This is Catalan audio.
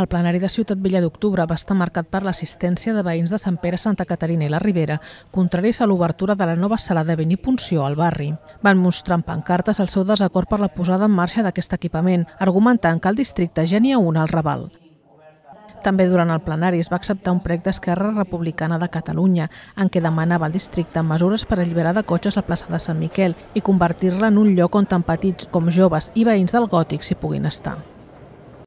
El plenari de Ciutat Vella d'Octubre va estar marcat per l'assistència de veïns de Sant Pere, Santa Caterina i la Ribera, contraris a l'obertura de la nova sala de punció al barri. Van mostrar en pancartes el seu desacord per la posada en marxa d'aquest equipament, argumentant que el districte ja n'hi ha un al Raval. També durant el plenari es va acceptar un prec d'Esquerra Republicana de Catalunya en què demanava al districte mesures per alliberar de cotxes la plaça de Sant Miquel i convertir-la en un lloc on tant petits com joves i veïns del gòtic s'hi puguin estar.